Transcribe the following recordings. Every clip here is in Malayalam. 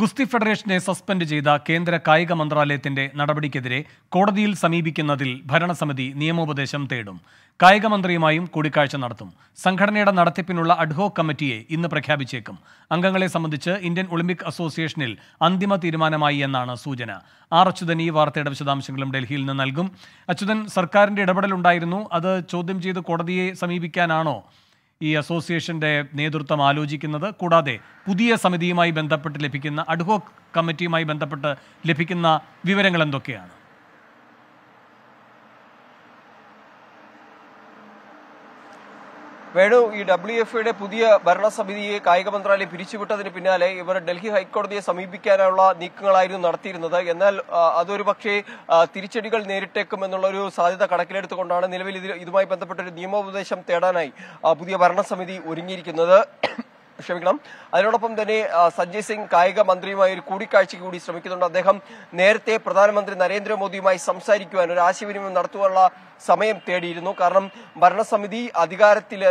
ഗുസ്തി ഫെഡറേഷനെ സസ്പെൻഡ് ചെയ്ത കേന്ദ്ര കായിക മന്ത്രാലയത്തിന്റെ നടപടിക്കെതിരെ കോടതിയിൽ സമീപിക്കുന്നതിൽ ഭരണസമിതി നിയമോപദേശം തേടും കായിക മന്ത്രിയുമായും കൂടിക്കാഴ്ച നടത്തും സംഘടനയുടെ നടത്തിപ്പിനുള്ള അഡ്ഹോ കമ്മിറ്റിയെ ഇന്ന് പ്രഖ്യാപിച്ചേക്കും അംഗങ്ങളെ സംബന്ധിച്ച് ഇന്ത്യൻ ഒളിമ്പിക് അസോസിയേഷനിൽ അന്തിമ തീരുമാനമായി എന്നാണ് സൂചന ആർ അച്യുതൻ ഈ വാർത്തയുടെ വിശദാംശങ്ങളും ഡൽഹിയിൽ നിന്ന് നൽകും അച്യുതൻ സർക്കാരിന്റെ ഇടപെടലുണ്ടായിരുന്നു അത് ചോദ്യം ചെയ്ത് കോടതിയെ സമീപിക്കാനാണോ ഈ അസോസിയേഷൻ്റെ നേതൃത്വം ആലോചിക്കുന്നത് കൂടാതെ പുതിയ സമിതിയുമായി ബന്ധപ്പെട്ട് ലഭിക്കുന്ന അഡ്ഹോക് കമ്മിറ്റിയുമായി ബന്ധപ്പെട്ട് ലഭിക്കുന്ന വിവരങ്ങൾ എന്തൊക്കെയാണ് വേണു ഈ ഡബ്ല്യു എഫ് ഐയുടെ പുതിയ ഭരണസമിതിയെ കായിക മന്ത്രാലയം പിരിച്ചുവിട്ടതിന് പിന്നാലെ ഇവർ ഡൽഹി ഹൈക്കോടതിയെ സമീപിക്കാനുള്ള നീക്കങ്ങളായിരുന്നു നടത്തിയിരുന്നത് എന്നാൽ അതൊരു പക്ഷേ തിരിച്ചടികൾ നേരിട്ടേക്കും എന്നുള്ളൊരു സാധ്യത കണക്കിലെടുത്തുകൊണ്ടാണ് നിലവിൽ ഇതുമായി ബന്ധപ്പെട്ട ഒരു നിയമോപദേശം തേടാനായി പുതിയ ഭരണസമിതി ഒരുങ്ങിയിരിക്കുന്നത് ക്ഷമിക്കണം അതിനോടൊപ്പം തന്നെ സഞ്ജയ് സിംഗ് കായിക മന്ത്രിയുമായി ഒരു കൂടിക്കാഴ്ചയ്ക്ക് കൂടി ശ്രമിക്കുന്നുണ്ട് അദ്ദേഹം നേരത്തെ പ്രധാനമന്ത്രി നരേന്ദ്രമോദിയുമായി സംസാരിക്കുവാൻ ഒരു ആശയവിനിമയം നടത്തുവാനുള്ള സമയം തേടിയിരുന്നു കാരണം ഭരണസമിതി അധികാരത്തിൽ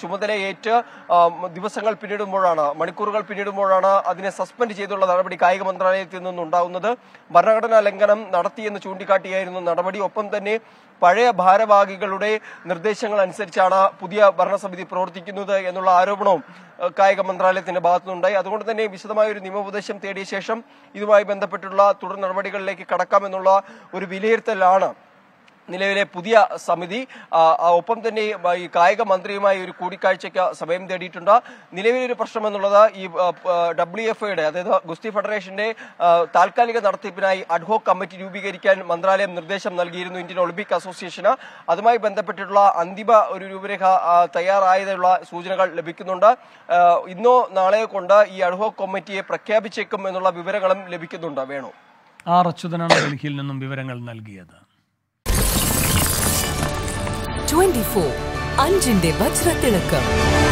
ചുമതലയേറ്റ് ദിവസങ്ങൾ പിന്നിടുമ്പോഴാണ് മണിക്കൂറുകൾ പിന്നിടുമ്പോഴാണ് അതിനെ സസ്പെൻഡ് ചെയ്തുള്ള നടപടി കായിക മന്ത്രാലയത്തിൽ നിന്നുണ്ടാവുന്നത് ഭരണഘടനാ ലംഘനം നടത്തിയെന്ന് ചൂണ്ടിക്കാട്ടിയായിരുന്നു നടപടി ഒപ്പം തന്നെ പഴയ ഭാരവാഹികളുടെ നിർദ്ദേശങ്ങൾ അനുസരിച്ചാണ് പുതിയ ഭരണസമിതി പ്രവർത്തിക്കുന്നത് എന്നുള്ള ആരോപണവും കായിക മന്ത്രാലയത്തിന്റെ ഭാഗത്തുനിന്നുണ്ടായി അതുകൊണ്ട് തന്നെ വിശദമായ ഒരു നിയമോപദേശം തേടിയ ശേഷം ഇതുമായി ബന്ധപ്പെട്ടുള്ള തുടർ നടപടികളിലേക്ക് കടക്കാമെന്നുള്ള ഒരു വിലയിരുത്തലാണ് നിലവിലെ പുതിയ സമിതി ഒപ്പം തന്നെ ഈ കായിക മന്ത്രിയുമായി ഒരു കൂടിക്കാഴ്ചയ്ക്ക് സമയം തേടിയിട്ടുണ്ട് നിലവിലൊരു പ്രശ്നം എന്നുള്ളത് ഈ ഡബ്ല്യു എഫ് ഐയുടെ അതായത് ഗുസ്തി ഫെഡറേഷന്റെ താൽക്കാലിക നടത്തിപ്പിനായി അഡ്ഹോക്ക് കമ്മിറ്റി രൂപീകരിക്കാൻ മന്ത്രാലയം നിർദ്ദേശം നൽകിയിരുന്നു ഇന്ത്യൻ ഒളിമ്പിക് അസോസിയേഷന് അതുമായി ബന്ധപ്പെട്ടിട്ടുള്ള അന്തിമ ഒരു രൂപരേഖ തയ്യാറായതുള്ള സൂചനകൾ ലഭിക്കുന്നുണ്ട് ഇന്നോ നാളെയോ കൊണ്ട് ഈ അഡ്ഹോക്ക് കമ്മിറ്റിയെ പ്രഖ്യാപിച്ചേക്കും എന്നുള്ള വിവരങ്ങളും ലഭിക്കുന്നുണ്ട് വേണു ആർ അച്യുതനാണ് ഡൽഹിയിൽ നിന്നും വിവരങ്ങൾ നൽകിയത് ട്വന്റി ഫോർ അഞ്ചിന്റെ വജ്രത്തിളക്കം